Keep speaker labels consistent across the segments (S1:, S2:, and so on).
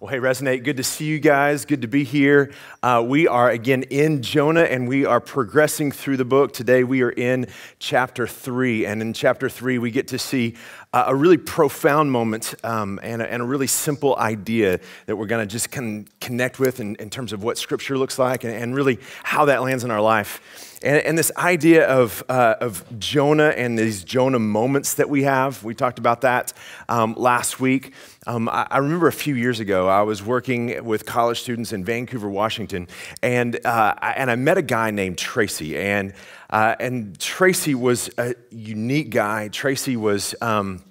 S1: Well, hey, Resonate, good to see you guys. Good to be here. Uh, we are again in Jonah and we are progressing through the book. Today we are in chapter three. And in chapter three, we get to see uh, a really profound moment um, and, a, and, a, really simple idea that we're going to just con- connect with in, in, terms of what Scripture looks like and, and really how that lands in our life. And, and this idea of, uh, of Jonah and these Jonah moments that we have, we talked about that um, last week. Um, I, I, remember a few years ago, I was working with college students in Vancouver, Washington, and, uh, I, and I met a guy named Tracy. And, uh, and Tracy was a unique guy. Tracy was. Um,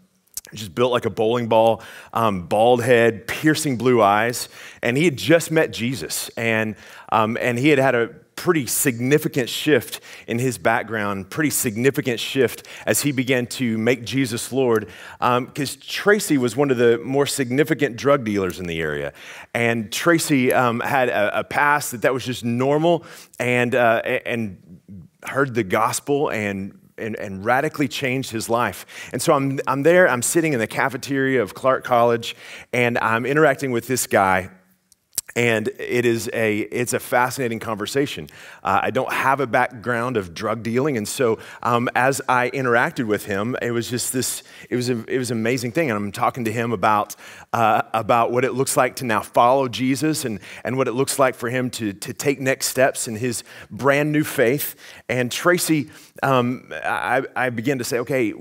S1: just built like a bowling ball, um, bald head, piercing blue eyes, and he had just met Jesus, and um, and he had had a pretty significant shift in his background, pretty significant shift as he began to make Jesus Lord. Because um, Tracy was one of the more significant drug dealers in the area. And Tracy um, had a, a, past that that was just normal and, uh, and heard the gospel and and, and, radically changed his life. And so I'm, I'm there, I'm sitting in the cafeteria of Clark College, and I'm interacting with this guy and it is a, it's a fascinating conversation. Uh, I don't have a background of drug dealing. And so um, as I interacted with him, it was just this, it was, a, it was an amazing thing. And I'm talking to him about, uh, about what it looks like to now follow Jesus and, and what it looks like for him to, to take next steps in his brand new faith. And Tracy, um, I, I began to say, okay,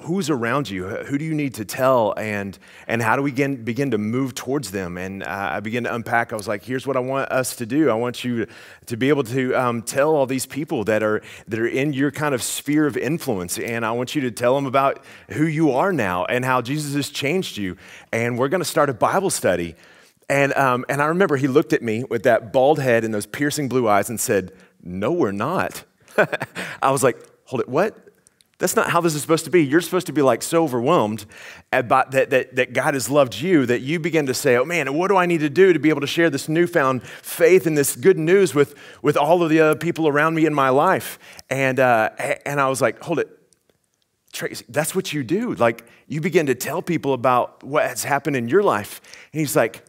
S1: who's around you who do you need to tell and and how do we begin, begin to move towards them and uh, i began to unpack i was like here's what i want us to do i want you to be able to um, tell all these people that are that are in your kind of sphere of influence and i want you to tell them about who you are now and how jesus has changed you and we're going to start a bible study and um, and i remember he looked at me with that bald head and those piercing blue eyes and said no we're not i was like hold it what that's not how this is supposed to be. You're supposed to be like so overwhelmed about that, that, that God has loved you that you begin to say, oh man, what do I need to do to be able to share this newfound faith and this good news with, with all of the other people around me in my life? And, uh, and I was like, hold it, Tracy, that's what you do. Like you begin to tell people about what has happened in your life. And he's like,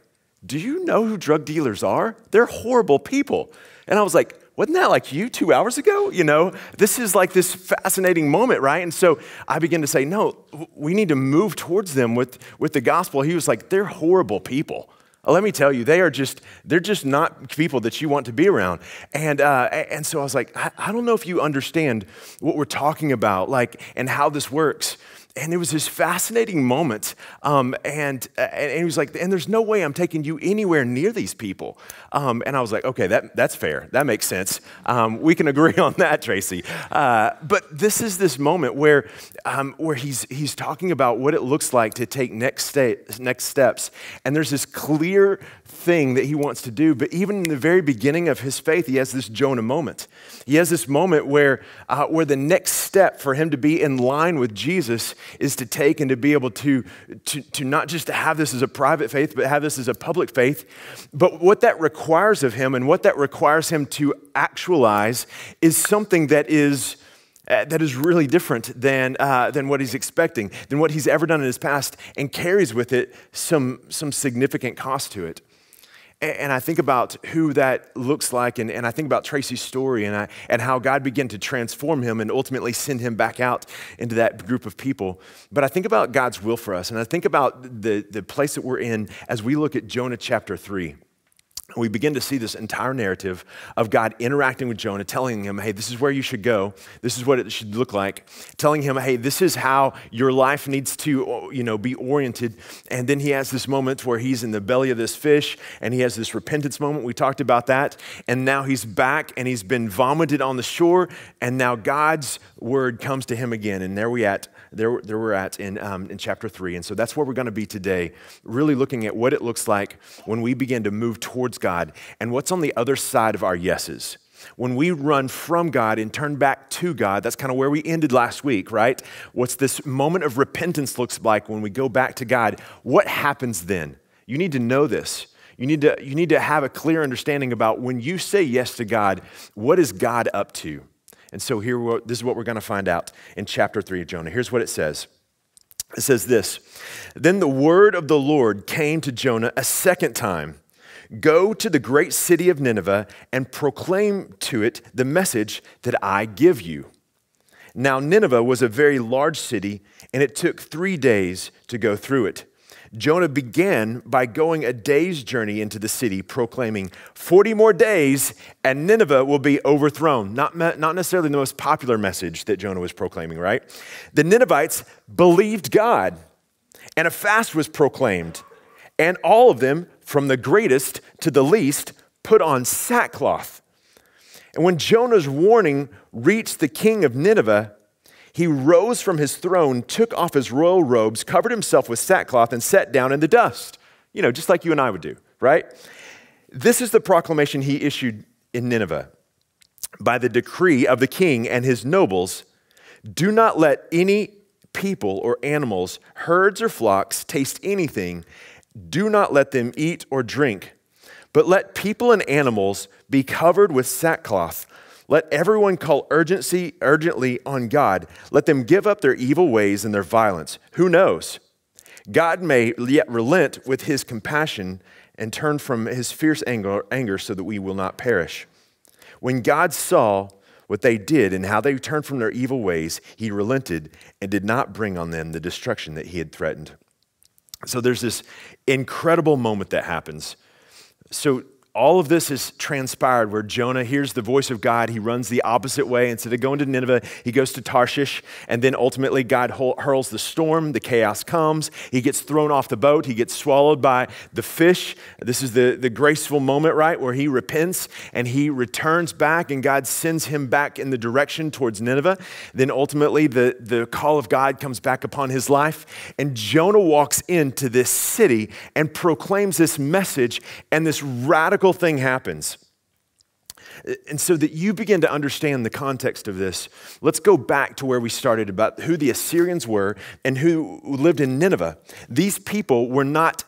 S1: do you know who drug dealers are? They're horrible people. And I was like, wasn't that like you two hours ago? You know, this is like this fascinating moment, right? And so I begin to say, no, we need to move towards them with, with the gospel. He was like, they're horrible people. Uh, let me tell you, they are just, they're just not people that you want to be around. And, uh, and so I was like, I, I don't know if you understand what we're talking about, like, and how this works. And it was this fascinating moment. Um, uh, and, and, he was like, and there's no way I'm taking you anywhere near these people. Um, and I was like, okay, that, that's fair. That makes sense. Um, we can agree on that, Tracy. Uh, but this is this moment where, um, where he's, he's talking about what it looks like to take next, sta- next steps. And there's this clear thing that he wants to do. But even in the very beginning of his faith, he has this Jonah moment. He has this moment where, uh, where the next step for him to be in line with Jesus is to take and to be able to, to, to not just to have this as a private faith, but have this as a public faith. But what that requires of him and what that requires him to actualize is something that is uh, that is really different than, uh, than what he's expecting, than what he's ever done in his past, and carries with it some, some significant cost to it. And I think about who that looks like, and, and I think about Tracy's story and, I, and how God began to transform him and ultimately send him back out into that group of people. But I think about God's will for us, and I think about the, the place that we're in as we look at Jonah chapter 3 we begin to see this entire narrative of God interacting with Jonah, telling him, hey, this is where you should go. This is what it should look like. Telling him, hey, this is how your life needs to, you know, be oriented. And then he has this moment where he's in the belly of this fish and he has this repentance moment. We talked about that. And now he's back and he's been vomited on the shore. And now God's word comes to him again. And there we at, there, there we're at in, um, in chapter three. And so that's where we're going to be today, really looking at what it looks like when we begin to move towards God and what's on the other side of our yeses. When we run from God and turn back to God, that's kind of where we ended last week, right? What's this moment of repentance looks like when we go back to God? What happens then? You need to know this. You need to, you need to have a clear understanding about when you say yes to God, what is God up to? And so here, this is what we're going to find out in chapter 3 of Jonah. Here's what it says. It says this Then the word of the Lord came to Jonah a second time Go to the great city of Nineveh and proclaim to it the message that I give you. Now, Nineveh was a very large city, and it took three days to go through it. Jonah began by going a day's journey into the city, proclaiming, 40 more days and Nineveh will be overthrown. Not, not necessarily the most popular message that Jonah was proclaiming, right? The Ninevites believed God, and a fast was proclaimed, and all of them from the greatest to the least, put on sackcloth. And when Jonah's warning reached the king of Nineveh, he rose from his throne, took off his royal robes, covered himself with sackcloth, and sat down in the dust. You know, just like you and I would do, right? This is the proclamation he issued in Nineveh by the decree of the king and his nobles do not let any people or animals, herds or flocks taste anything, do not let them eat or drink, but let people and animals be covered with sackcloth. Let everyone call urgency urgently on God. Let them give up their evil ways and their violence. Who knows? God may yet relent with his compassion and turn from his fierce anger, anger so that we will not perish. When God saw what they did and how they turned from their evil ways, he relented and did not bring on them the destruction that he had threatened. So there's this incredible moment that happens. So all of this is transpired where Jonah hears the voice of God. He runs the opposite way. Instead of going to Nineveh, he goes to Tarshish. And then ultimately, God hurls the storm. The chaos comes. He gets thrown off the boat. He gets swallowed by the fish. This is the, the graceful moment, right, where he repents and he returns back, and God sends him back in the direction towards Nineveh. Then ultimately, the, the call of God comes back upon his life. And Jonah walks into this city and proclaims this message and this radical thing happens. And so that you begin to understand the context of this, let's go back to where we started about who the Assyrians were and who lived in Nineveh. These people were not,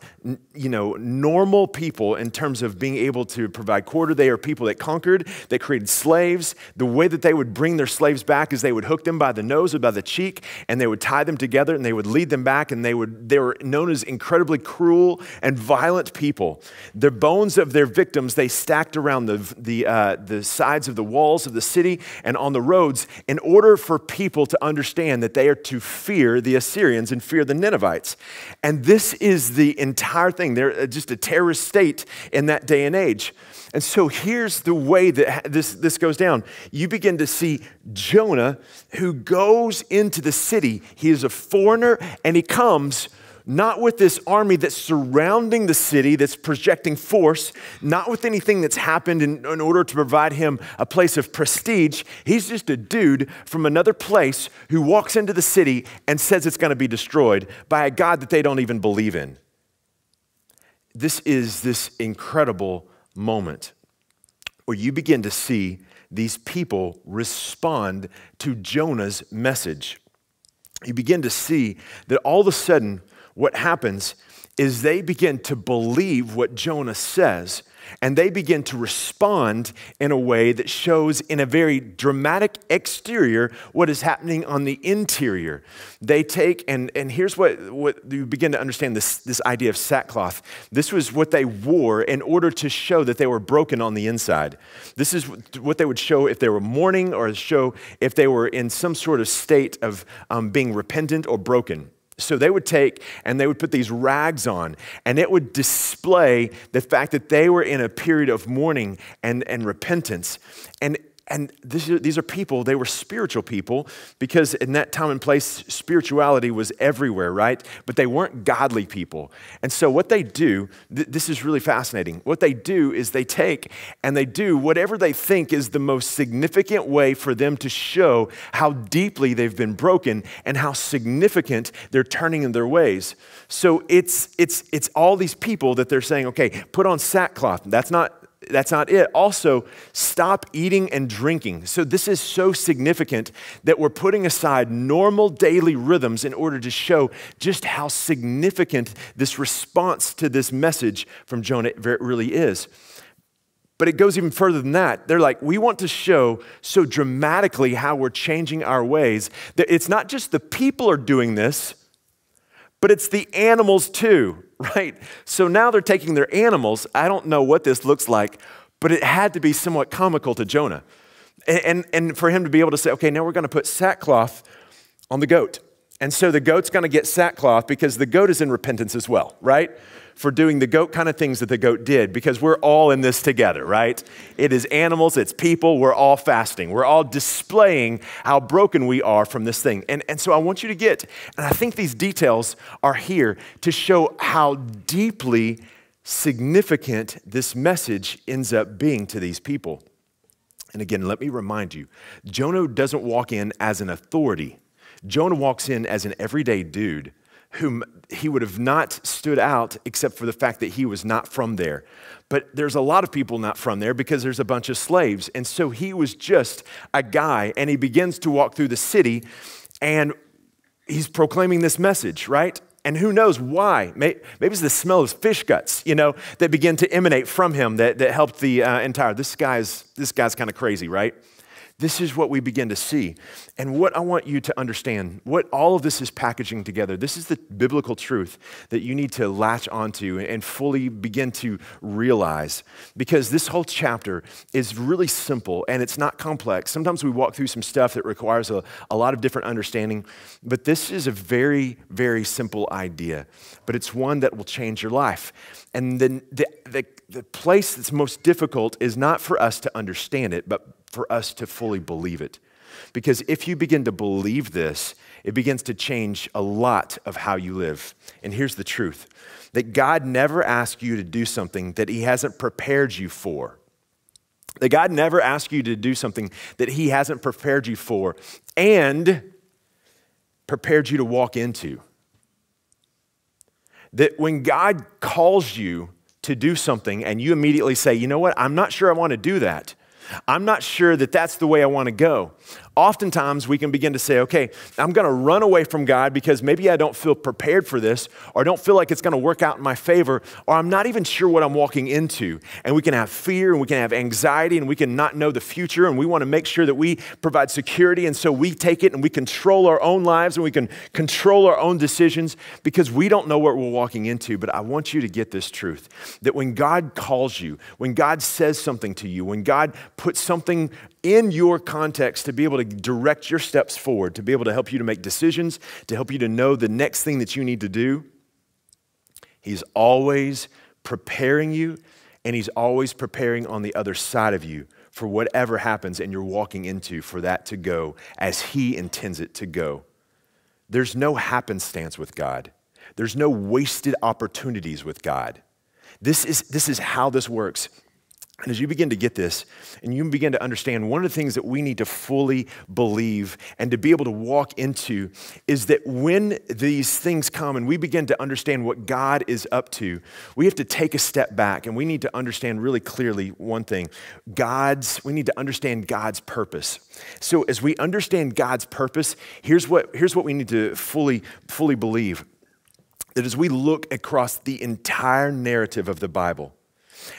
S1: you know, normal people in terms of being able to provide quarter. They are people that conquered, that created slaves. The way that they would bring their slaves back is they would hook them by the nose or by the cheek and they would tie them together and they would lead them back and they would they were known as incredibly cruel and violent people. The bones of their victims they stacked around the the uh, the sides of the walls of the city and on the roads in order for people to understand that they are to fear the Assyrians and fear the Ninevites. And this is the entire thing. They're uh, just a terrorist state in that day and age. And so here's the way that this, this goes down. You begin to see Jonah, who goes into the city. He is a foreigner and he comes not with this army that's surrounding the city, that's projecting force, not with anything that's happened in, in, order to provide him a place of prestige. He's just a dude from another place who walks into the city and says it's going to be destroyed by a God that they don't even believe in. This is this incredible moment where you begin to see these people respond to Jonah's message. You begin to see that all of a sudden, what happens is they begin to believe what Jonah says and they begin to respond in a way that shows in a very dramatic exterior what is happening on the interior. They take, and, and here's what, what you begin to understand this, this idea of sackcloth. This was what they wore in order to show that they were broken on the inside. This is what they would show if they were mourning or show if they were in some sort of state of um, being repentant or broken. So they would take and they would put these rags on, and it would display the fact that they were in a period of mourning and, and repentance. And and this, these are people, they were spiritual people because in that time and place, spirituality was everywhere, right? But they weren't godly people. And so, what they do, th this is really fascinating. What they do is they take and they do whatever they think is the most significant way for them to show how deeply they've been broken and how significant they're turning in their ways. So, it's, it's, it's all these people that they're saying, okay, put on sackcloth. That's not that's not it. Also, stop eating and drinking. So, this is so significant that we're putting aside normal daily rhythms in order to show just how significant this response to this message from Jonah really is. But it goes even further than that. They're like, we want to show so dramatically how we're changing our ways that it's not just the people are doing this, but it's the animals too. right? So now they're taking their animals. I don't know what this looks like, but it had to be somewhat comical to Jonah. And, and, and for him to be able to say, okay, now we're going to put sackcloth on the goat. And so the goat's going to get sackcloth because the goat is in repentance as well, right? for doing the goat kind of things that the goat did because we're all in this together, right? It is animals, it's people, we're all fasting. We're all displaying how broken we are from this thing. And, and so I want you to get, and I think these details are here to show how deeply significant this message ends up being to these people. And again, let me remind you Jonah doesn't walk in as an authority, Jonah walks in as an everyday dude whom he would have not stood out except for the fact that he was not from there. But there's a lot of people not from there because there's a bunch of slaves. And so he was just a guy, and he begins to walk through the city and he's proclaiming this message, right? And who knows why? Maybe it's the smell of fish guts, you know, that begin to emanate from him that, that helped the uh, entire. This guy's, this guy's kind of crazy, right? This is what we begin to see. And what I want you to understand, what all of this is packaging together, this is the biblical truth that you need to latch onto and fully begin to realize. Because this whole chapter is really simple and it's not complex. Sometimes we walk through some stuff that requires a, a lot of different understanding, but this is a very, very simple idea. But it's one that will change your life. And then the, the, the place that's most difficult is not for us to understand it, but for us to fully believe it. Because if you begin to believe this, it begins to change a lot of how you live. And here's the truth that God never asks you to do something that He hasn't prepared you for. That God never asks you to do something that He hasn't prepared you for and prepared you to walk into. That when God calls you to do something and you immediately say, you know what, I'm not sure I want to do that, I'm not sure that that's the way I want to go oftentimes we can begin to say, okay, I'm going to run away from God because maybe I don't feel prepared for this, or don't feel like it's going to work out in my favor, or I'm not even sure what I'm walking into. And we can have fear and we can have anxiety and we can not know the future, and we want to make sure that we provide security. And so we take it and we control our own lives and we can control our own decisions because we don't know what we're walking into. But I want you to get this truth that when God calls you, when God says something to you, when God puts something in your context to be able to direct your steps forward, to be able to help you to make decisions, to help you to know the next thing that you need to do. He's always preparing you, and He's always preparing on the other side of you for whatever happens and you're walking into for that to go as He intends it to go. There's no happenstance with God, there's no wasted opportunities with God. This is, this is how this works. And as you begin to get this and you begin to understand, one of the things that we need to fully believe and to be able to walk into is that when these things come and we begin to understand what God is up to, we have to take a step back and we need to understand really clearly one thing God's, we need to understand God's purpose. So as we understand God's purpose, here's what, here's what we need to fully, fully believe that as we look across the entire narrative of the Bible,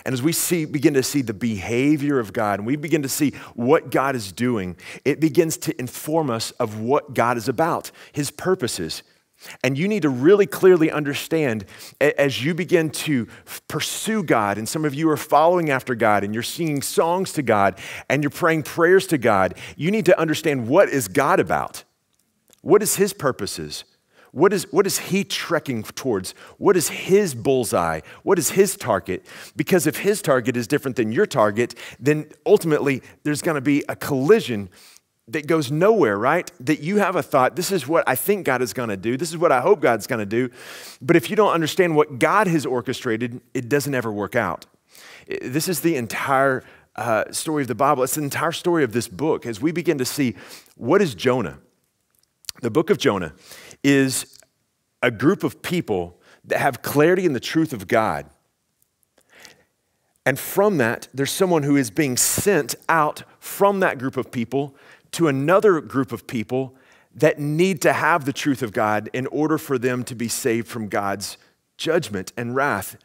S1: and as we see, begin to see the behavior of God and we begin to see what God is doing, it begins to inform us of what God is about, his purposes. And you need to really clearly understand as you begin to pursue God, and some of you are following after God, and you're singing songs to God, and you're praying prayers to God, you need to understand what is God about? What is His purposes? What is, what is he trekking towards? What is his bullseye? What is his target? Because if his target is different than your target, then ultimately there's going to be a collision that goes nowhere, right? That you have a thought, this is what I think God is going to do, this is what I hope God's going to do. But if you don't understand what God has orchestrated, it doesn't ever work out. This is the entire uh, story of the Bible. It's the entire story of this book as we begin to see what is Jonah. The book of Jonah is a group of people that have clarity in the truth of God. And from that, there's someone who is being sent out from that group of people to another group of people that need to have the truth of God in order for them to be saved from God's judgment and wrath.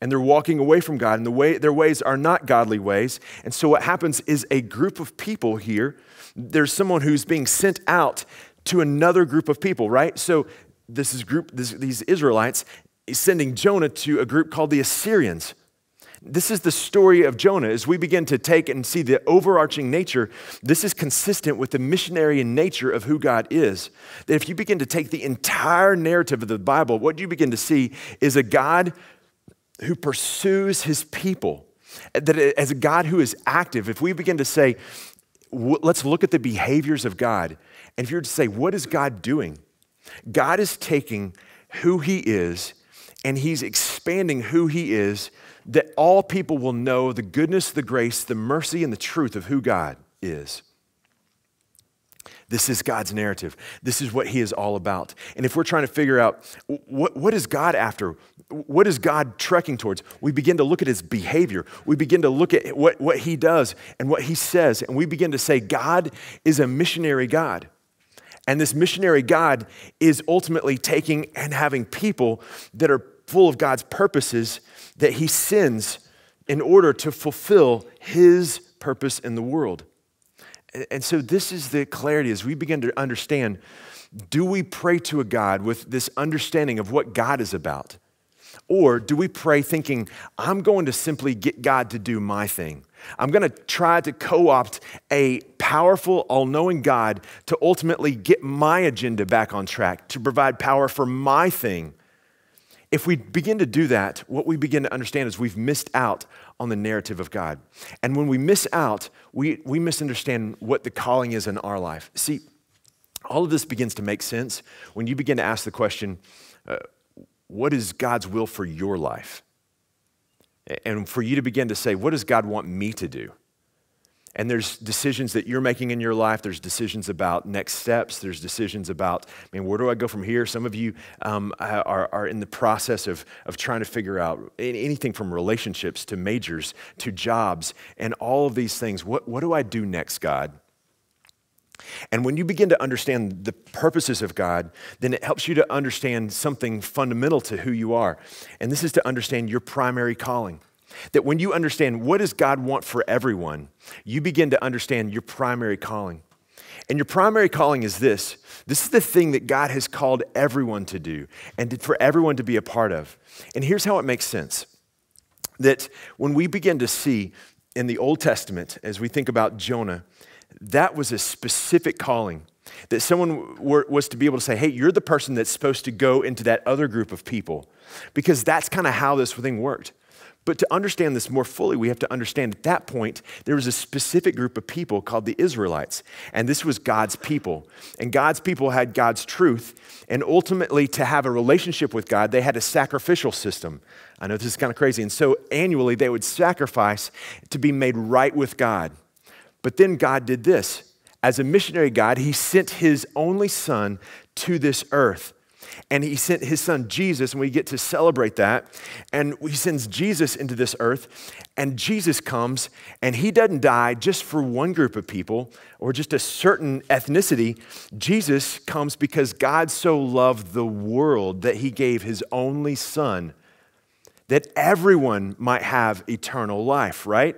S1: And they're walking away from God, and the way, their ways are not godly ways. And so, what happens is a group of people here, there's someone who's being sent out to another group of people, right? So this is group, this, these Israelites is sending Jonah to a group called the Assyrians. This is the story of Jonah. As we begin to take and see the overarching nature, this is consistent with the missionary nature of who God is. That if you begin to take the entire narrative of the Bible, what you begin to see is a God who pursues his people. That as a God who is active, if we begin to say, let's look at the behaviors of God, and if you were to say, what is God doing? God is taking who he is and he's expanding who he is that all people will know the goodness, the grace, the mercy, and the truth of who God is. This is God's narrative. This is what He is all about. And if we're trying to figure out what, what is God after, what is God trekking towards, we begin to look at His behavior. We begin to look at what, what He does and what He says. And we begin to say, God is a missionary God. And this missionary God is ultimately taking and having people that are full of God's purposes that he sends in order to fulfill his purpose in the world. And so, this is the clarity as we begin to understand do we pray to a God with this understanding of what God is about? Or do we pray thinking, I'm going to simply get God to do my thing? I'm going to try to co opt a powerful, all knowing God to ultimately get my agenda back on track, to provide power for my thing. If we begin to do that, what we begin to understand is we've missed out on the narrative of God. And when we miss out, we, we misunderstand what the calling is in our life. See, all of this begins to make sense when you begin to ask the question uh, what is God's will for your life? and for you to begin to say, what does God want me to do? And there's decisions that you're making in your life. There's decisions about next steps. There's decisions about, I mean, where do I go from here? Some of you um, are, are in the process of, of trying to figure out anything from relationships to majors to jobs and all of these things. What, what do I do next, God? And when you begin to understand the purposes of God, then it helps you to understand something fundamental to who you are. And this is to understand your primary calling. That when you understand what does God want for everyone, you begin to understand your primary calling. And your primary calling is this. This is the thing that God has called everyone to do and for everyone to be a part of. And here's how it makes sense. That when we begin to see in the Old Testament, as we think about Jonah, that was a specific calling that someone were, was to be able to say, hey, you're the person that's supposed to go into that other group of people, because that's kind of how this thing worked. But to understand this more fully, we have to understand at that point, there was a specific group of people called the Israelites, and this was God's people. And God's people had God's truth, and ultimately, to have a relationship with God, they had a sacrificial system. I know this is kind of crazy. And so, annually, they would sacrifice to be made right with God. But then God did this. As a missionary God, he sent his only son to this earth. And he sent his son Jesus, and we get to celebrate that. And he sends Jesus into this earth, and Jesus comes, and he doesn't die just for one group of people or just a certain ethnicity. Jesus comes because God so loved the world that he gave his only son that everyone might have eternal life, right?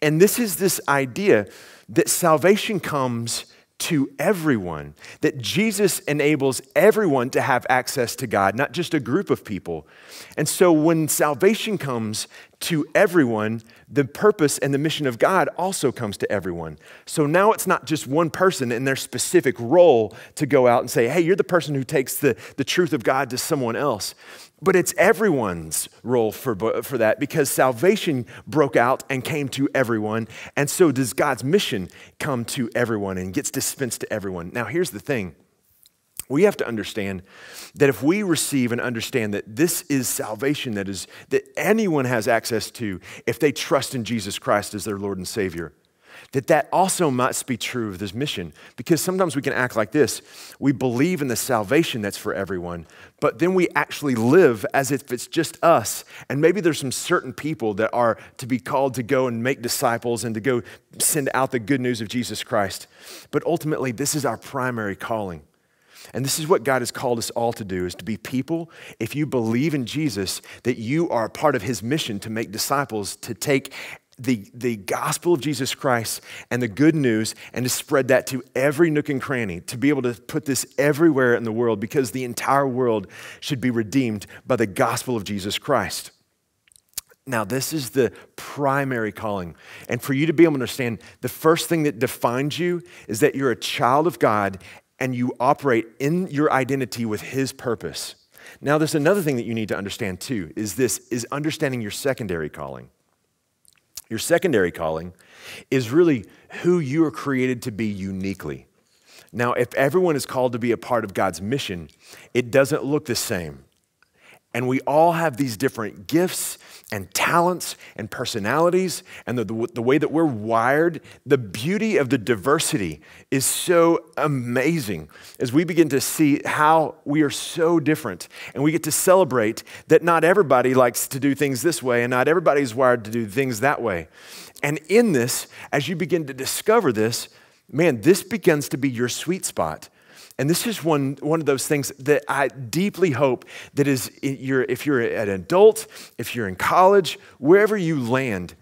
S1: And this is this idea that salvation comes to everyone, that Jesus enables everyone to have access to God, not just a group of people. And so when salvation comes to everyone, the purpose and the mission of God also comes to everyone. So now it's not just one person in their specific role to go out and say, hey, you're the person who takes the, the truth of God to someone else. But it's everyone's role for, for that because salvation broke out and came to everyone. And so does God's mission come to everyone and gets dispensed to everyone. Now, here's the thing we have to understand that if we receive and understand that this is salvation that, is, that anyone has access to if they trust in Jesus Christ as their Lord and Savior, that that also must be true of this mission because sometimes we can act like this we believe in the salvation that's for everyone but then we actually live as if it's just us and maybe there's some certain people that are to be called to go and make disciples and to go send out the good news of jesus christ but ultimately this is our primary calling and this is what God has called us all to do is to be people, if you believe in Jesus, that you are a part of his mission to make disciples, to take the, the gospel of Jesus Christ and the good news and to spread that to every nook and cranny, to be able to put this everywhere in the world because the entire world should be redeemed by the gospel of Jesus Christ. Now, this is the primary calling. And for you to be able to understand, the first thing that defines you is that you're a child of God and you operate in your identity with His purpose. Now, there's another thing that you need to understand too, is this is understanding your secondary calling. Your secondary calling is really who you are created to be uniquely. Now, if everyone is called to be a part of God's mission, it doesn't look the same. And we all have these different gifts and talents and personalities and the, the, the, way that we're wired. The beauty of the diversity is so amazing as we begin to see how we are so different. And we get to celebrate that not everybody likes to do things this way and not everybody is wired to do things that way. And in this, as you begin to discover this, man, this begins to be your sweet spot and this is one, one of those things that I deeply hope that is, you're, if you're an adult, if you're in college, wherever you land,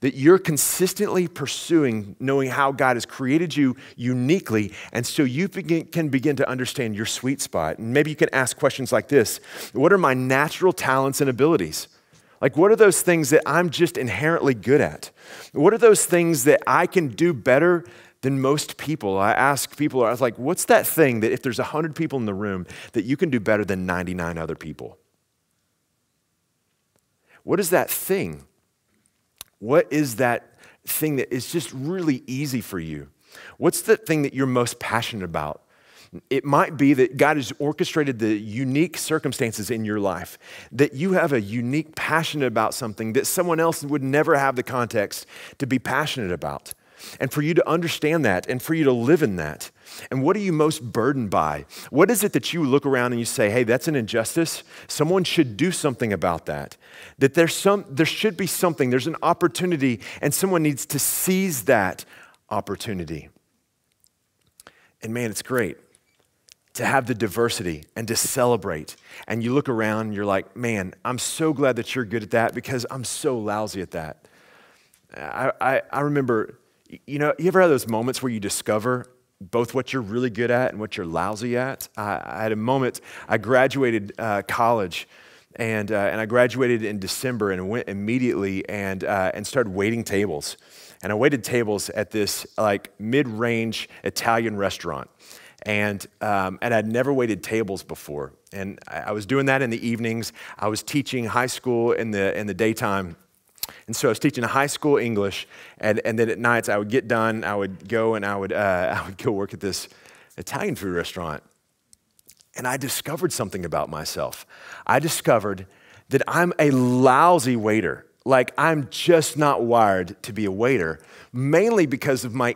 S1: that you're consistently pursuing knowing how God has created you uniquely. And so you begin, can begin to understand your sweet spot. And maybe you can ask questions like this What are my natural talents and abilities? Like, what are those things that I'm just inherently good at? What are those things that I can do better than most people. I ask people, I was like, what's that thing that if there's 100 people in the room that you can do better than 99 other people? What is that thing? What is that thing that is just really easy for you? What's the thing that you're most passionate about? It might be that God has orchestrated the unique circumstances in your life, that you have a unique passion about something that someone else would never have the context to be passionate about and for you to understand that and for you to live in that. And what are you most burdened by? What is it that you look around and you say, hey, that's an injustice? Someone should do something about that. That there's some, there should be something, there's an opportunity, and someone needs to seize that opportunity. And man, it's great to have the diversity and to celebrate. And you look around and you're like, man, I'm so glad that you're good at that because I'm so lousy at that. I, I, I remember you know, you ever had those moments where you discover both what you're really good at and what you're lousy at? I, I had a moment, I graduated uh, college. And, uh, and I graduated in December and went immediately and, uh, and started waiting tables. And I waited tables at this like mid-range Italian restaurant and um, and I'd never waited tables before, and I, I, was doing that in the evenings. I was teaching high school in the in the daytime, and so I was teaching high school English, and, and then at nights I would get done, I would go and I would, uh, I would go work at this Italian food restaurant. And I discovered something about myself. I discovered that I'm a lousy waiter. Like, I'm just not wired to be a waiter, mainly because of my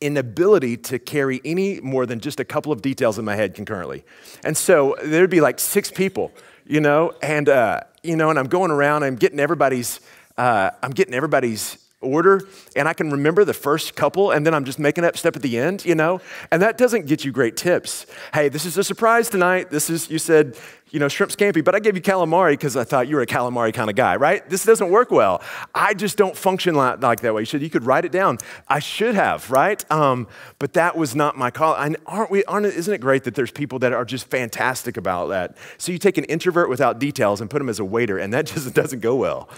S1: inability to carry any more than just a couple of details in my head concurrently. And so there'd be like six people, you know, and, uh, you know, and I'm going around, I'm getting everybody's uh, I'm getting everybody's order and I can remember the first couple and then I'm just making up step at the end, you know? And that doesn't get you great tips. Hey, this is a surprise tonight. This is, you said, you know, shrimp scampi, but I gave you calamari because I thought you were a calamari kind of guy, right? This doesn't work well. I just don't function like, like that way. You should, you could write it down. I should have, right? Um, but that was not my call. And aren't we, aren't, isn't it great that there's people that are just fantastic about that? So you take an introvert without details and put them as a waiter and that just doesn't go well.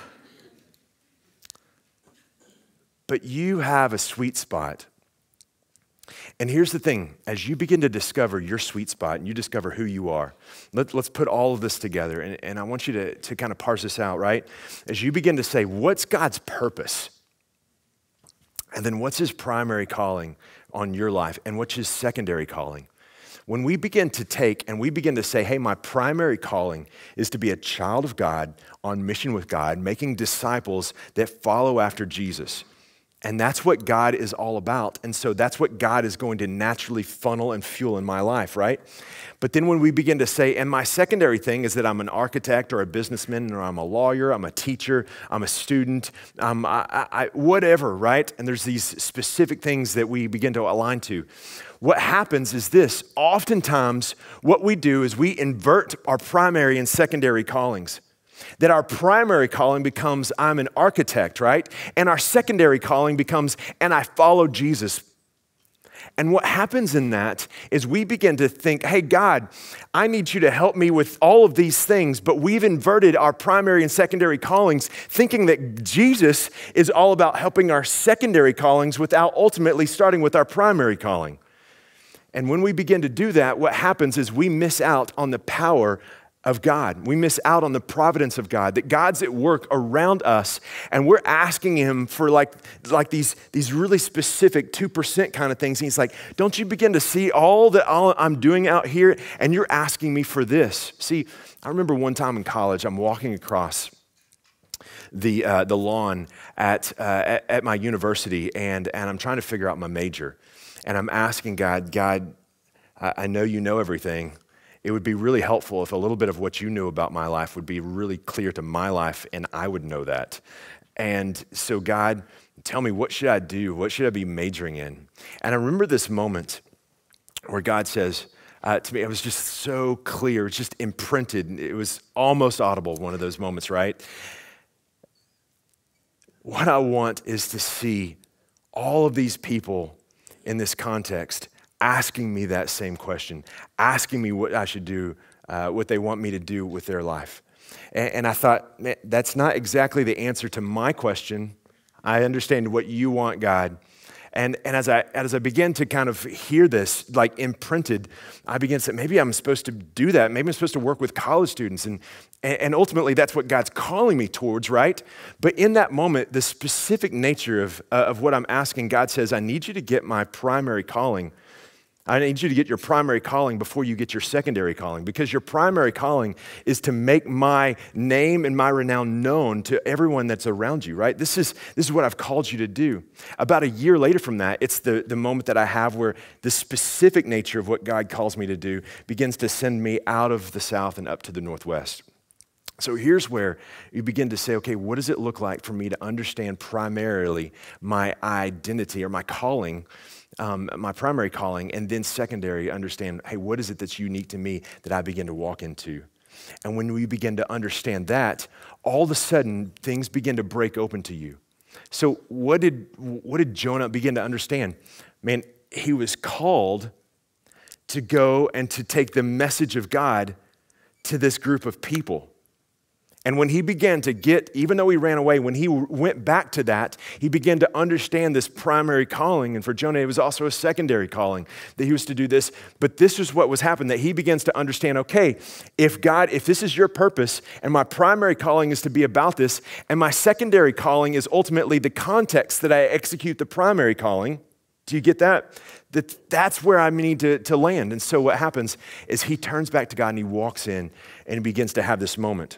S1: But you have a sweet spot. And here's the thing as you begin to discover your sweet spot and you discover who you are, let, us put all of this together. And, and I want you to, to kind of parse this out, right? As you begin to say, what's God's purpose? And then what's his primary calling on your life? And what's his secondary calling? When we begin to take and we begin to say, hey, my primary calling is to be a child of God on mission with God, making disciples that follow after Jesus and that's what God is all about. And so that's what God is going to naturally funnel and fuel in my life, right? But then when we begin to say, and my secondary thing is that I'm an architect or a businessman or I'm a lawyer, I'm a teacher, I'm a student, I'm um, I, I, whatever, right? And there's these specific things that we begin to align to. What happens is this oftentimes, what we do is we invert our primary and secondary callings that our primary calling becomes I'm an architect, right? And our secondary calling becomes and I follow Jesus. And what happens in that is we begin to think, hey, God, I need you to help me with all of these things, but we've inverted our primary and secondary callings, thinking that Jesus is all about helping our secondary callings without ultimately starting with our primary calling. And when we begin to do that, what happens is we miss out on the power of God. We miss out on the providence of God, that God's at work around us, and we're asking Him for like, like these, these really specific 2% kind of things. And He's like, Don't you begin to see all that all I'm doing out here, and you're asking me for this? See, I remember one time in college, I'm walking across the, uh, the lawn at, uh, at, at my university, and, and I'm trying to figure out my major. And I'm asking God, God, I, I know you know everything it would be really helpful if a little bit of what you knew about my life would be really clear to my life and I would know that. And so, God, tell me, what should I do? What should I be majoring in? And I remember this moment where God says, uh, to me, it was just so clear, just imprinted. It was almost audible, one of those moments, right? What I want is to see all of these people in this context asking me that same question, asking me what I should do, uh, what they want me to do with their life. And, and I thought, that's not exactly the answer to my question. I understand what you want, God. And, and as, I, as I began to kind of hear this, like imprinted, I began to say, maybe I'm supposed to do that. Maybe I'm supposed to work with college students. And, and ultimately, that's what God's calling me towards, right? But in that moment, the specific nature of, uh, of what I'm asking, God says, I need you to get my primary calling I need you to get your primary calling before you get your secondary calling because your primary calling is to make my name and my renown known to everyone that's around you, right? This is, this is what I've called you to do. About a year later from that, it's the, the moment that I have where the specific nature of what God calls me to do begins to send me out of the South and up to the Northwest. So here's where you begin to say, okay, what does it look like for me to understand primarily my identity or my calling? um, my primary calling, and then secondary, understand hey, what is it that's unique to me that I begin to walk into? And when we begin to understand that, all of a sudden things begin to break open to you. So, what did, what did Jonah begin to understand? Man, he was called to go and to take the message of God to this group of people. And when he began to get, even though he ran away, when he went back to that, he began to understand this primary calling. And for Jonah, it was also a secondary calling that he was to do this. But this is what was happening that he begins to understand okay, if God, if this is your purpose, and my primary calling is to be about this, and my secondary calling is ultimately the context that I execute the primary calling. Do you get that? that that's where I need to, to land. And so what happens is he turns back to God and he walks in and he begins to have this moment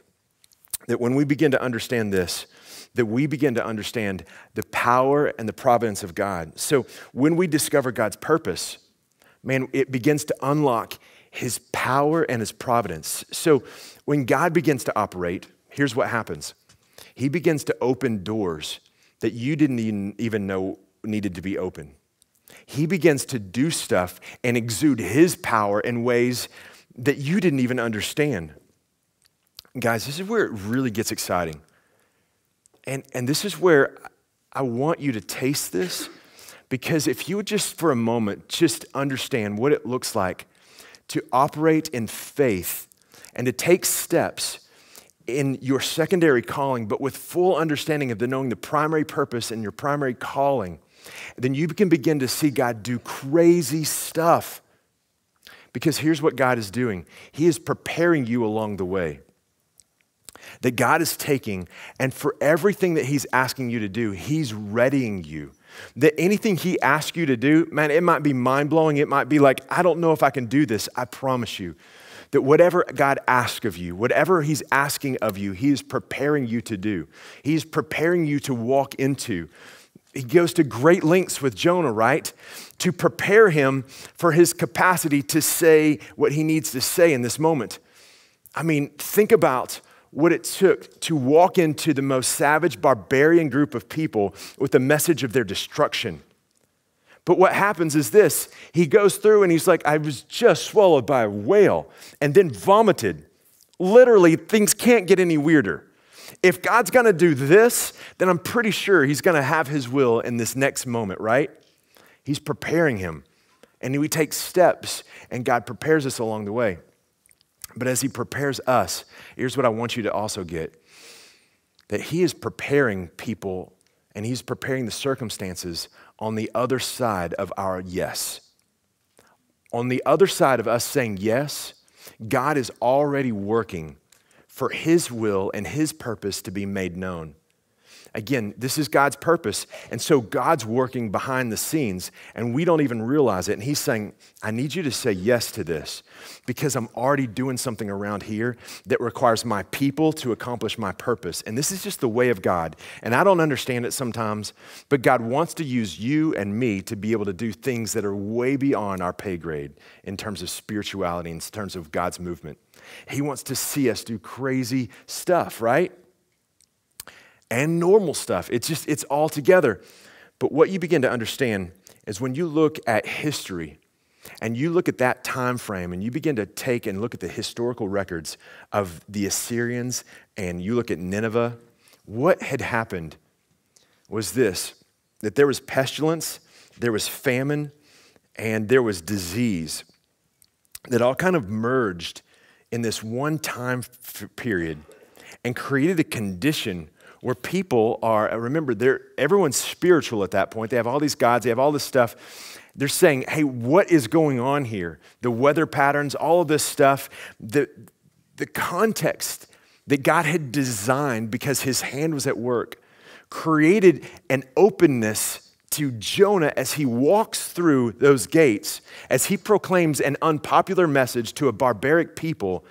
S1: that when we begin to understand this, that we begin to understand the power and the providence of God. So when we discover God's purpose, man, it begins to unlock his power and his providence. So when God begins to operate, here's what happens He begins to open doors that you didn't even know needed to be open. He begins to do stuff and exude his power in ways that you didn't even understand guys, this is where it really gets exciting. And, and this is where I want you to taste this because if you would just for a moment just understand what it looks like to operate in faith and to take steps in your secondary calling, but with full understanding of the knowing the primary purpose and your primary calling, then you can begin to see God do crazy stuff. Because here's what God is doing He is preparing you along the way that God is taking, and for everything that He's asking you to do, He's readying you. That anything He asks you to do, man, it might be mind blowing. It might be like, I don't know if I can do this. I promise you. That whatever God asks of you, whatever He's asking of you, He is preparing you to do. He's preparing you to walk into. He goes to great lengths with Jonah, right? To prepare him for his capacity to say what he needs to say in this moment. I mean, think about what it took to walk into the most savage, barbarian group of people with the message of their destruction. But what happens is this he goes through and he's like, I was just swallowed by a whale and then vomited. Literally, things can't get any weirder. If God's gonna do this, then I'm pretty sure he's gonna have his will in this next moment, right? He's preparing him. And we take steps, and God prepares us along the way. But as He prepares us, here's what I want you to also get that He is preparing people and He's preparing the circumstances on the other side of our yes. On the other side of us saying yes, God is already working for His will and His purpose to be made known. Again, this is God's purpose. And so God's working behind the scenes, and we don't even realize it. And He's saying, I need you to say yes to this because I'm already doing something around here that requires my people to accomplish my purpose. And this is just the way of God. And I don't understand it sometimes, but God wants to use you and me to be able to do things that are way beyond our pay grade in terms of spirituality, in terms of God's movement. He wants to see us do crazy stuff, right? and normal stuff. It's just, it's all together. But what you begin to understand is when you look at history and you look at that time frame and you begin to take and look at the historical records of the Assyrians and you look at Nineveh, what had happened was this that there was pestilence, there was famine, and there was disease that all kind of merged in this one time period and created a condition where people are, remember, they're, everyone's spiritual at that point. They have all these gods, they have all this stuff. They're saying, hey, what is going on here? The weather patterns, all of this stuff, the, the context that God had designed because his hand was at work created an openness to Jonah as he walks through those gates, as he proclaims an unpopular message to a barbaric people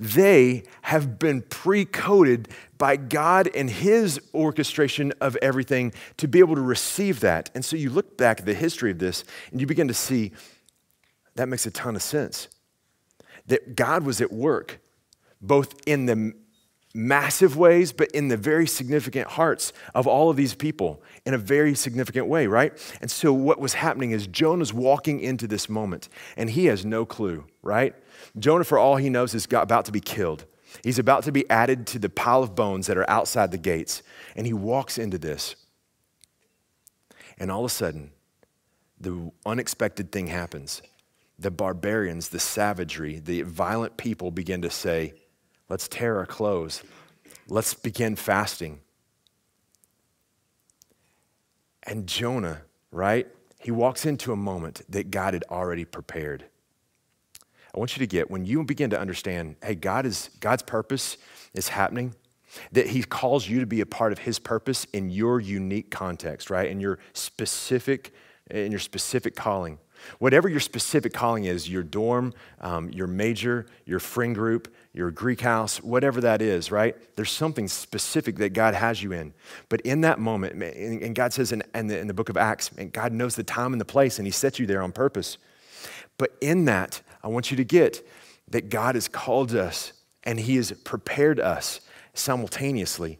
S1: they have been pre coded by God and His orchestration of everything to be able to receive that. And so you look back at the history of this and you begin to see that makes a ton of sense. That God was at work both in the massive ways, but in the very significant hearts of all of these people in a very significant way, right? And so what was happening is Jonah's walking into this moment and he has no clue, right? Jonah, for all he knows, is about to be killed. He's about to be added to the pile of bones that are outside the gates. And he walks into this. And all of a sudden, the unexpected thing happens. The barbarians, the savagery, the violent people begin to say, Let's tear our clothes. Let's begin fasting. And Jonah, right? He walks into a moment that God had already prepared. I want you to get when you begin to understand, hey, God is God's purpose is happening, that he calls you to be a part of his purpose in your unique context, right? In your specific in your specific calling. Whatever your specific calling is, your dorm, um, your major, your friend group, your Greek house, whatever that is, right? There's something specific that God has you in. But in that moment, and God says in, in, the, in the book of Acts, and God knows the time and the place, and He sets you there on purpose. But in that, I want you to get that God has called us and He has prepared us simultaneously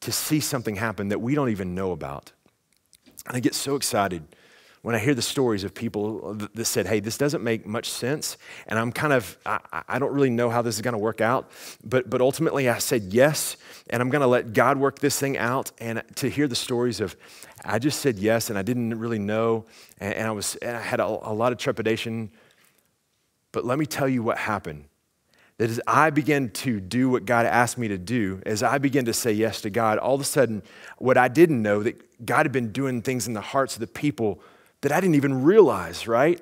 S1: to see something happen that we don't even know about. And I get so excited when I hear the stories of people that said, hey, this doesn't make much sense, and I'm kind of, I, I don't really know how this is gonna work out, but, but ultimately I said yes, and I'm gonna let God work this thing out, and to hear the stories of, I just said yes, and I didn't really know, and, and I was, and I had a, a lot of trepidation but let me tell you what happened. That as I began to do what God asked me to do, as I began to say yes to God, all of a sudden, what I didn't know, that God had been doing things in the hearts of the people that I didn't even realize, right?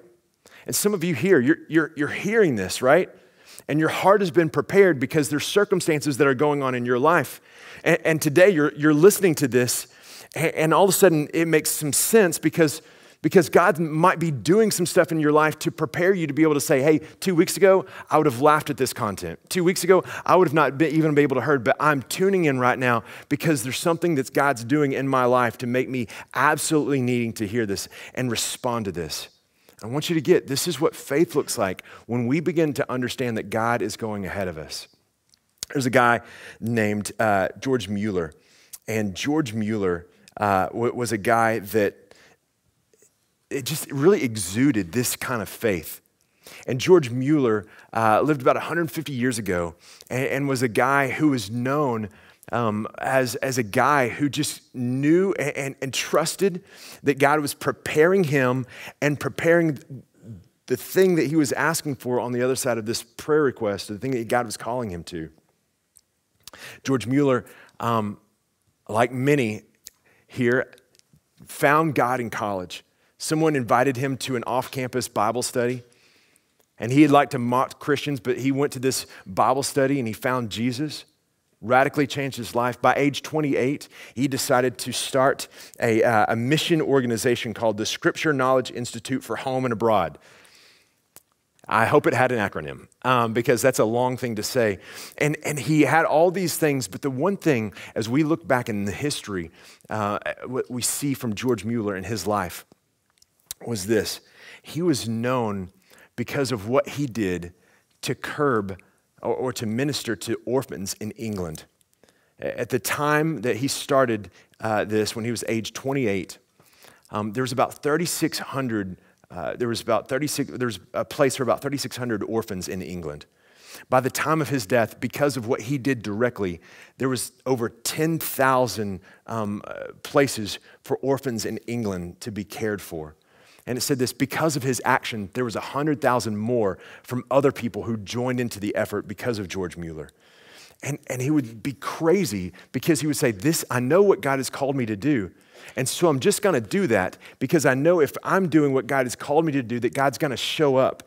S1: And some of you here, you're, you're, you're hearing this, right? And your heart has been prepared because there's circumstances that are going on in your life. And, and today you're, you're listening to this, and, and all of a sudden it makes some sense because because God might be doing some stuff in your life to prepare you to be able to say, hey, two weeks ago, I would have laughed at this content. Two weeks ago, I would have not been, even been able to heard, but I'm tuning in right now because there's something that God's doing in my life to make me absolutely needing to hear this and respond to this. I want you to get this is what faith looks like when we begin to understand that God is going ahead of us. There's a guy named uh, George Mueller, and George Mueller uh, was a guy that it just really exuded this kind of faith. And George Mueller uh, lived about 150 years ago and, and, was a guy who was known um, as, as a guy who just knew and, and, and trusted that God was preparing him and preparing the thing that he was asking for on the other side of this prayer request, the thing that God was calling him to. George Mueller, um, like many here, found God in college. Someone invited him to an off campus Bible study. And he had liked to mock Christians, but he went to this Bible study and he found Jesus, radically changed his life. By age 28, he decided to start a, uh, a mission organization called the Scripture Knowledge Institute for Home and Abroad. I hope it had an acronym um, because that's a long thing to say. And, and he had all these things, but the one thing, as we look back in the history, uh, what we see from George Mueller in his life was this he was known because of what he did to curb or, or to minister to orphans in England. At the time that he started uh, this, when he was age 28, um, there was about 3,600. Uh, there was about 36. There was a place for about 3,600 orphans in England. By the time of his death, because of what he did directly, there was over 10,000 um, uh, places for orphans in England to be cared for. And it said this because of his action, there was 100,000 more from other people who joined into the effort because of George Mueller. And, and he would be crazy because he would say, This, I know what God has called me to do. And so I'm just going to do that because I know if I'm doing what God has called me to do, that God's going to show up.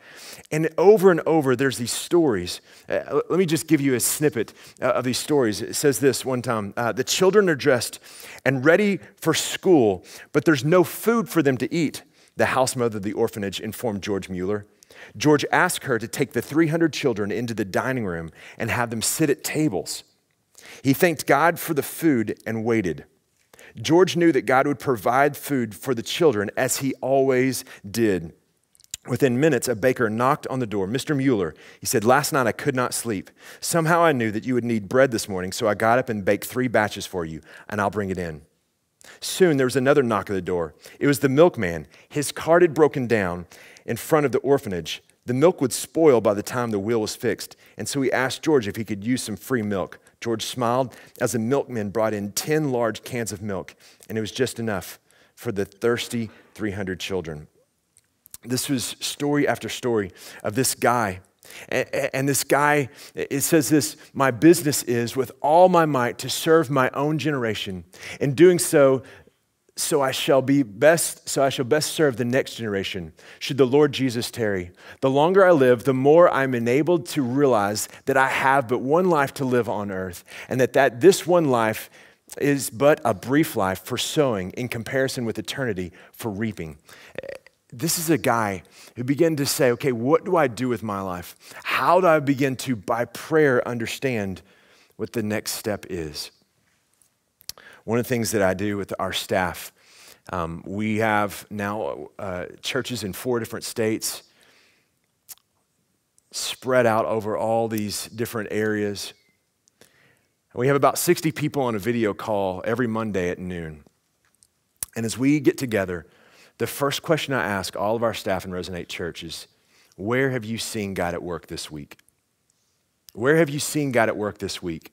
S1: And over and over, there's these stories. Uh, let me just give you a snippet uh, of these stories. It says this one time uh, The children are dressed and ready for school, but there's no food for them to eat. The house mother of the orphanage informed George Mueller. George asked her to take the 300 children into the dining room and have them sit at tables. He thanked God for the food and waited. George knew that God would provide food for the children as he always did. Within minutes, a baker knocked on the door. Mr. Mueller, he said, Last night I could not sleep. Somehow I knew that you would need bread this morning, so I got up and baked three batches for you, and I'll bring it in. Soon there was another knock at the door. It was the milkman. His cart had broken down in front of the orphanage. The milk would spoil by the time the wheel was fixed, and so he asked George if he could use some free milk. George smiled as the milkman brought in 10 large cans of milk, and it was just enough for the thirsty 300 children. This was story after story of this guy and this guy, it says this My business is with all my might to serve my own generation. In doing so, so I shall be best, so I shall best serve the next generation, should the Lord Jesus tarry. The longer I live, the more I'm enabled to realize that I have but one life to live on earth, and that, that this one life is but a brief life for sowing in comparison with eternity for reaping this is a guy who began to say, okay, what do I do with my life? How do I begin to, by prayer, understand what the next step is? One of the things that I do with our staff, um, we have now uh, churches in four different states spread out over all these different areas. We have about 60 people on a video call every Monday at noon. And as we get together, the first question I ask all of our staff in Resonate Church is Where have you seen God at work this week? Where have you seen God at work this week?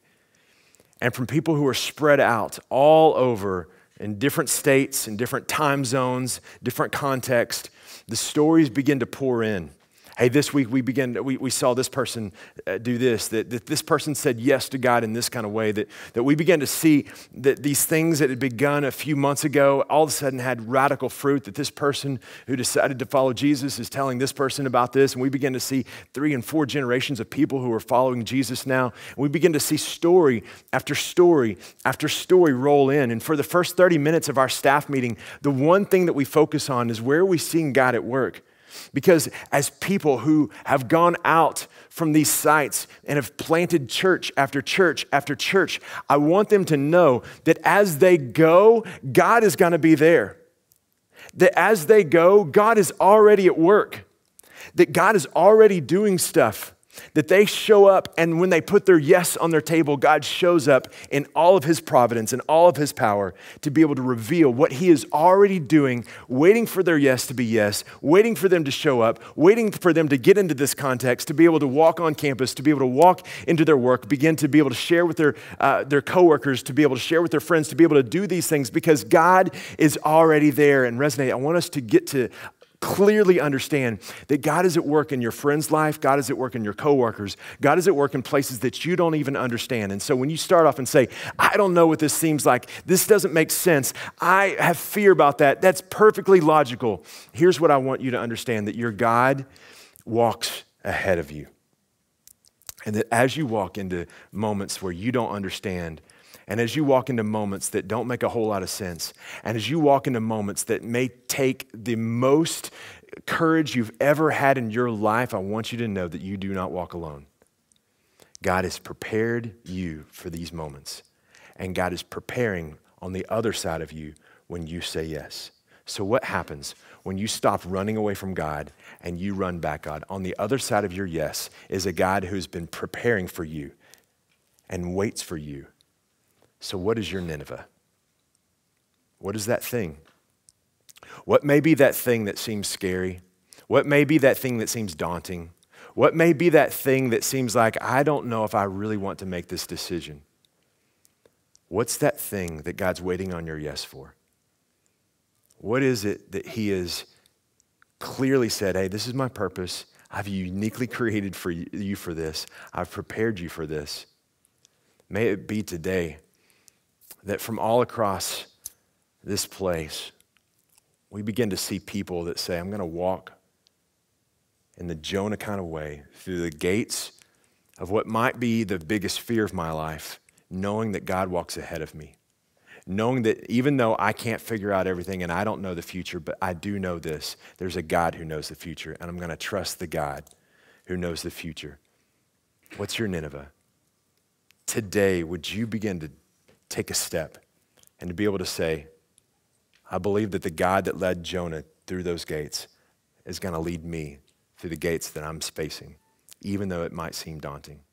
S1: And from people who are spread out all over in different states, in different time zones, different contexts, the stories begin to pour in hey, this week we began, we, we saw this person uh, do this, that, that this person said yes to God in this kind of way, that, that we began to see that these things that had begun a few months ago all of a sudden had radical fruit, that this person who decided to follow Jesus is telling this person about this. And we begin to see three and four generations of people who are following Jesus now. And we begin to see story after story after story roll in. And for the first 30 minutes of our staff meeting, the one thing that we focus on is where are we seeing God at work? Because as people who have gone out from these sites and have planted church after church after church, I want them to know that as they go, God is going to be there. That as they go, God is already at work. That God is already doing stuff that they show up and when they put their yes on their table, God shows up in all of his providence and all of his power to be able to reveal what he is already doing, waiting for their yes to be yes, waiting for them to show up, waiting for them to get into this context, to be able to walk on campus, to be able to walk into their work, begin to be able to share with their, uh, their coworkers, to be able to share with their friends, to be able to do these things because God is already there and resonate. I want us to get to clearly understand that God is at work in your friend's life, God is at work in your coworkers, God is at work in places that you don't even understand. And so when you start off and say, I don't know what this seems like, this doesn't make sense, I have fear about that, that's perfectly logical. Here's what I want you to understand that your God walks ahead of you. And that as you walk into moments where you don't understand, and as you walk into moments that don't make a whole lot of sense, and as you walk into moments that may take the most courage you've ever had in your life, I want you to know that you do not walk alone. God has prepared you for these moments, and God is preparing on the other side of you when you say yes. So, what happens when you stop running away from God and you run back God? On the other side of your yes is a God who's been preparing for you and waits for you so, what is your Nineveh? What is that thing? What may be that thing that seems scary? What may be that thing that seems daunting? What may be that thing that seems like, I don't know if I really want to make this decision? What's that thing that God's waiting on your yes for? What is it that He has clearly said, hey, this is my purpose? I've uniquely created for you for this. I've prepared you for this. May it be today that from all across this place, we begin to see people that say, I'm going to walk in the Jonah kind of way through the gates of what might be the biggest fear of my life, knowing that God walks ahead of me. Knowing that even though I can't figure out everything and I don't know the future, but I do know this there's a God who knows the future, and I'm going to trust the God who knows the future. What's your Nineveh? Today, would you begin to take a step and to be able to say, I believe that the God that led Jonah through those gates is going to lead me through the gates that I'm facing, even though it might seem daunting.